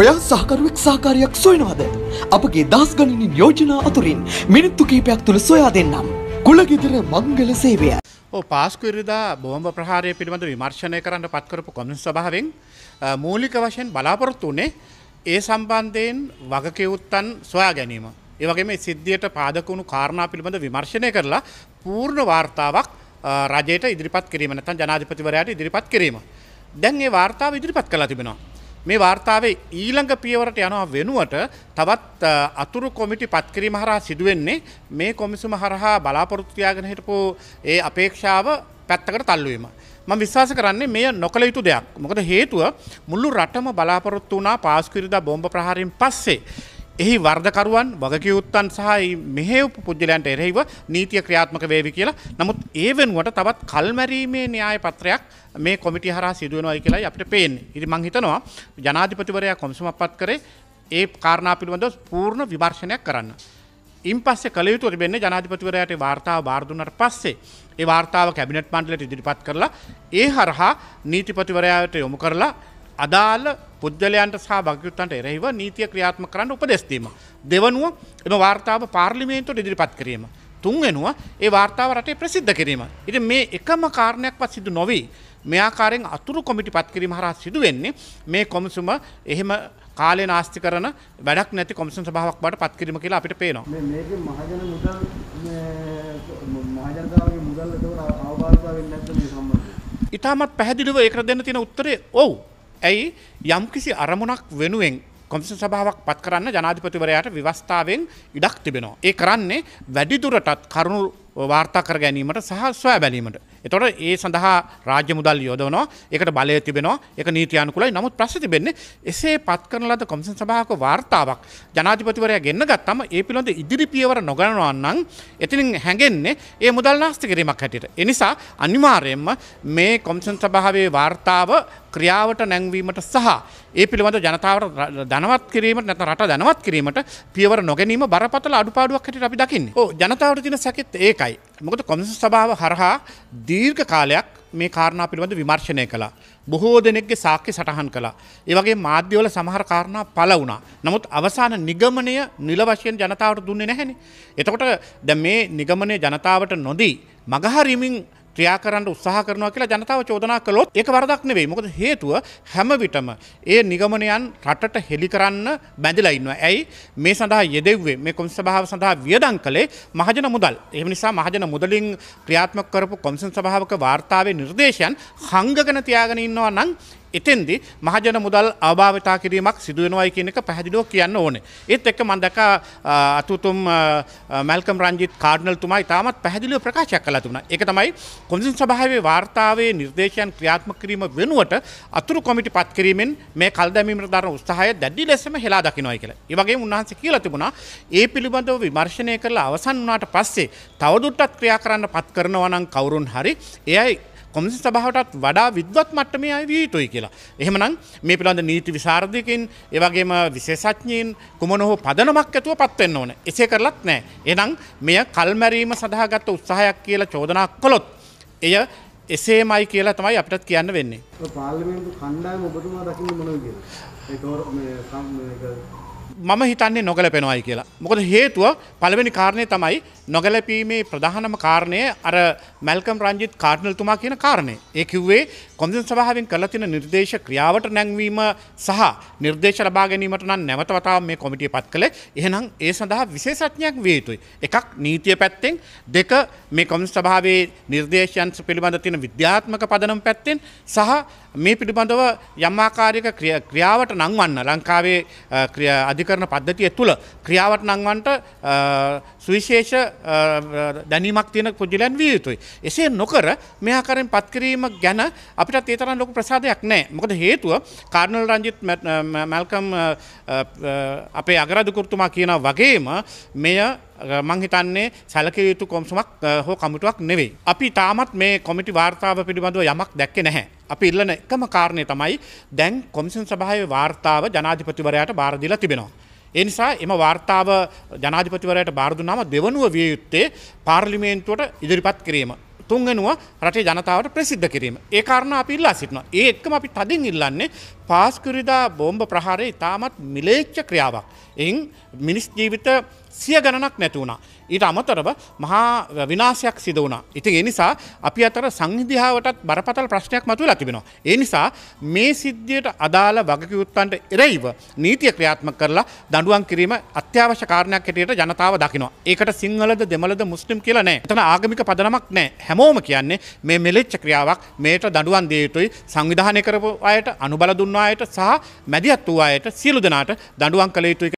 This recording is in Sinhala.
ඔයා සහකරුවෙක් සාකාරයක් සොයනවාද අපගේ දස් ගණනින් යෝජනා අතුරින් මිනිත්තු කීපයක් තුළ සොයා දෙන්නම් කුලගෙදර මංගල සේවය පාස්කුරිදා බොහම ප්‍රහාරය පිළිබඳ විමර්ශණය කරන්න පත්කරපු කොමින් සභාවෙන් මූලික වශයෙන් බලාපොරොත්තු වනේ ඒ සම්බන්ධයෙන් වගකයවුත්තන් සොයා ගැනීම. ඒවගේම සිද්ධියට පාදකුණු කාරණා පිළිබඳ විමර්ශණය කරලා පූර්ණ වාර්තාවක් රජයට ඉදිරිපත් කිරීම නැතන් ජනාධිපතිවරයට ඉදිරිපත් කිරීම. දැන් ඒ වාර්තාව ඉදිරිපත් කලා තිබෙනවා. මේ වාර්තාවේ ඊළඟ පියවරට යනවා වෙනුවට තවත් අතුරු කොමිටි පත්කිරීම හරහා සිදුවෙන්නේ මේ කොමිසුම හරහා බලාපොරොත්තුයාගෙන හිටපු ඒ අපේක්ෂාව පැත්තකට තල්ලුවීම. මම විශ්වාස කරන්නේ මේ නොකළ යුතු දෙයක්. මොකද හේතුව මුළු රටම බලාපොරොත්තු වුණා පාස්කිරිදා බොම්බ ප්‍රහාරයෙන් පස්සේ එහි වර්ධකරුවන් වගකියයුත්තන් සහයි මෙහෙවපු පුද්ජලයන්ට එරෙහිව නීතිය ක්‍රියාත්මක වේවි කියලා නමුත් ඒ වෙනුවට තවත් කල්මැරීමේ න්‍යාය පත්‍රයක් මේ කොමිටි හර සිදුවනයි කියලා අපට පේෙන් ඉරි මංහිතනවා ජනාධිපතිවරයා කොමසුමපත් කරේ ඒ කාරණා පිළිබඳ පූර්ණ විවර්ශනයක් කරන්න. ඉන් පස්සේ කළයුතු තිබෙන්න ජනාධිපතිවරයට වාර්තාව බාර්දුනට පස්සේ ඒ වාර්තාව කැබිනට් පන්ඩලට ඉදිරිපත් කරලා ඒ හරහා නීතිපතිවරයාට යොමු කරලා අදාළ පුද්ගලයන්ට සහ භගයුත්තන්ට එරෙහිව නීතිය ක්‍රියාත්ම කරන්න උපදෙස්තීම. දෙවනුව එම වාර්තාව පාර්ලිමේන්තුට ඉදිරිපත් කිරීම. තුන්වෙනුව ඒ වාර්තාව රටේ ප්‍රසිද්ධ කිරීම. ඉට මේ එකම කාරණයක්වත් සිදු නොවී මෙයාකාරෙන් අතුරු කොමිටි පත් කිරීම හරා සිදුවෙන්නේ මේ කොමසුම එහෙම කාලය නාස්ති කරන වැඩක් නැති කොමිසන් සභාවක් බට පත් කිරීම කියලා අපිට පේනවා. ඉතාමත් පැහැදිලිව ඒකර දෙන්න තියෙන උත්තරේ ඔවු ඇයි යම්කිසි අරමුණක් වෙනුවෙන් කොමිසන් සභාවක් පත් කරන්න ජනාධිපතිවරයාට විවස්ථාවෙන් ඉඩක් තිබෙනවා. ඒ කරන්නේ වැඩිදුරටත් කරුණු වාර්තා කර ගැනීමට සහ සොයා බැලීමට. එතොට ඒ සඳහා රාජ්‍ය මුදල් යොදවනවා එකට බලය තිබෙනවා එක නීතියනුකුලයි නමුත් ප්‍රශ්ති බෙන්නේ එසේ පත් කරනලද කොමසන් සභාවක වාර්තාවක් ජනාධිපතිවරය ගෙන්න්න ගත්තම ඒ පිළොඳ ඉදිරිපියවර නොගනවන්නන් එතිනින් හැඟෙන්නේ ඒ මුදල් නාස්ති කිරීමක් හැටියට. එනිසා අනිවාරයෙන්ම මේ කොම්සන් සභාවේ වාර්තාව ක්‍රියාවට නැංවීමට සහ ඒ පිළිබඳ ජනතාවට දනවත් කිරීමට නැත රට දැනවත් කිරීමට පියවර නොගැනීම බරපතල අඩුපාඩුවක් හැට අපි දකින්න ඕ ජනතාවට තින සැකෙත් ඒකයි මොකද කොමිස සභාව හරහා දීර්ඝ කාලයක් මේ කාරණා පිළිබඳ විමර්ශනය කළා. බොහෝ දෙනෙක්ගේ සාක්්‍ය සටහන් කලා. ඒවගේ මාධ්‍යවල සමහර කාරණා පල වුණා. නමුත් අවසාන නිගමනය නිල වශයෙන් ජනතාවට දුන්නේ නැහැනි. එතකොට ද මේ නිගමනය ජනතාවට නොදී. මගහරිමින් ක්‍රියා කරන්න උත්සාහ කරනවා කියලා ජනතාව චෝදනා කළොත් ඒක වරදක් නෙවෙයි. මොකද හේතුව හැම විටම ඒ නිගමනයන් රටට හෙළි කරන්න බැඳලා ඉන්නවා. ඇයි මේ සඳහා යෙදෙව්වේ මේ කොමිසම් සභාව සඳහා වියදම් කළේ මහජන මුදල්. එහෙම නිසා මහජන මුදලින් ක්‍රියාත්මක කරපු කොමිසම් සභාවක වාර්තාවේ නිර්දේශයන් හංගගෙන තියාගෙන ඉන්නවා නම් එතෙන්දි මහජන මුදල් අවභාවිතා කිරීමක් සිදුවනවයි කියන එක පැහැදිලෝ කියන්න ඕනේ. ඒත් එක්ක මම දැක්කා අතුතුම් මල්කම් රංජිත් කාඩ්නල් තුමා ඉතාමත් පැහැදිලිව ප්‍රකාශයක් කළා තුනා. ඒක තමයි කොමිසම් සභාවේ වාර්තාවේ නිර්දේශයන් ක්‍රියාත්මක කිරීම වෙනුවට අතුරු කොමිටි පත් කිරීමෙන් මේ කල්දැමීමට දරන උත්සාහය දැඩි ලෙසම හෙලා දකින්නයි කියලා. ඒ වගේම උන්වහන්සේ කියලා තිබුණා ඒ පිළිබඳව විමර්ශනය කරලා අවසන් වුණාට පස්සේ තවදුරටත් ක්‍රියා කරන්න පත් කරනවා නම් කවුරුන් හරි එයයි කොමිසි සභාවටත් වඩා විද්වත් මට්ටමේ අය විය යුතුයි කියලා. එහෙමනම් මේ පිළඳ නීති විසාර්ධයකින් ඒවගේම විශේෂඥයෙන් කුමනොහෝ පදනමක් ඇතුව පත්වෙන්න ඕන. එසේ කරලත් නෑ. එනම් මෙය කල්මැරීම සඳහාගත්ත උත්සාහයක් කියලා චෝදනා කළොත්. එය එසේමයි කියලා තමයි අපිටත් කියන්න වෙන්නේ. පාර්ලිමේන්තු කණ්ඩායම ඔබතුමා දකින්නේ මොනවද කියලා? ඒක මම හිතන්නේ නොගැලපෙනවායි කියලා. මොකද හේතුව පළවෙනි කාරණය තමයි නොගැලපීමේ ප්‍රධානම කාරණය අර මැල්කම් රංජිත් කාර්නල්තුමා කියන කාරණය. ඒ කිව්වේ කොන්දෙන් සභාවෙන් කරලා තියෙන නිර්දේශ ක්‍රියාවට නැංවීම සහ නිර්දේශ ලබා ගැනීමට නම් නැවත වතාවක් මේ කොමිටිය පත් කළේ. එහෙනම් ඒ සඳහා විශේෂඥයක් විය යුතුයි. එකක් නීතිය පැත්තෙන්, දෙක මේ කොමිස් සභාවේ නිර්දේශයන් පිළිබඳ තියෙන විද්‍යාත්මක පදනම් පැත්තෙන් සහ මේ පිළිබඳව යම් ආකාරයක ක්‍රියාවට නංවන්න ලංකාවේ අධික කරන පද්ධතිය තුළ ක්‍රියාවට නංවන්ට සුවිශේෂ දැනීමක් තියෙන පුද්ජලයන් විය යුතුයි. එසේ නොකර මෙයාකරින් පත්කිරීම ගැන අපිට ඒතරන් ලොක ප්‍රසාධයක් නෑ මොකද හේතුව කාර්නල් රංජිත් මැල්කම් අපේ අගරදුකෘතුමා කියන වගේම මෙය මං හිතන්නේ සැලකිය යුතු කොම්සුමක් හෝ කමිටුවක් නෙවෙයි. අපි තාමත් මේ කොමිටි වාර්තාව පිළිබඳව යමක් දැක්කේ නැහැ. අපි ඉල්ලන එකම කාරණය තමයි දැන් කොමිසන් සභාවේ වාර්තාව ජනාධිපතිවරයාට බාරදිලා තිබෙනවා. එනිසා එම වාර්තාව ජනාධිපතිවරයට බාරදුනාම දෙවනුව විය යුත්තේ පාර්ලිමේන්තුවට ඉදිරිපත් කිරීම. තුන්ගෙනුව රටේ ජනතාවට ප්‍රසිද්ධ කිරීම. ඒ කාරණ අපි ඉල්ලා සිටනවා. ඒක්කම අපි තදින් ඉල්ලන්නේ පාස්කුරිදා බෝම්භ ප්‍රහාරය ඉතාමත් මිලේච්ච ක්‍රියාවක්. එයින් මිනිස් ජීවිත සිය ගණනක් නැතිවුණා. ඊට අමතරව මහා විනාශයක් සිද වුණා. ඉතින් ඒ නිසා අපි අතර සංවිධාවටත් බරපතල ප්‍රශ්නයක් මතුවලා තිබෙනවා. ඒ නිසා මේ සිද්ධියට අදාළ වගකියුත්තන්ට එරෙහිව නීතිය ක්‍රියාත්මක කරලා දඬුවම් කිරීම අත්‍යවශ්‍ය කාරණයක් හැටියට ජනතාව දකිනවා. ඒකට සිංහලද දෙමළද මුස්ලිම් කියලා නැහැ. එතන ආගමික පදනමක් නැහැ. හැමෝම කියන්නේ මේ මෙලෙච්ච ක්‍රියාවක් මේට දඬුවම් දිය යුතුයි. සංවිධානය කරපු අයට අනුබල දුන්නා අයට සහ මැදිහත් වූ අයට සියලු දෙනාට දඩුවන් කළ යුතුයි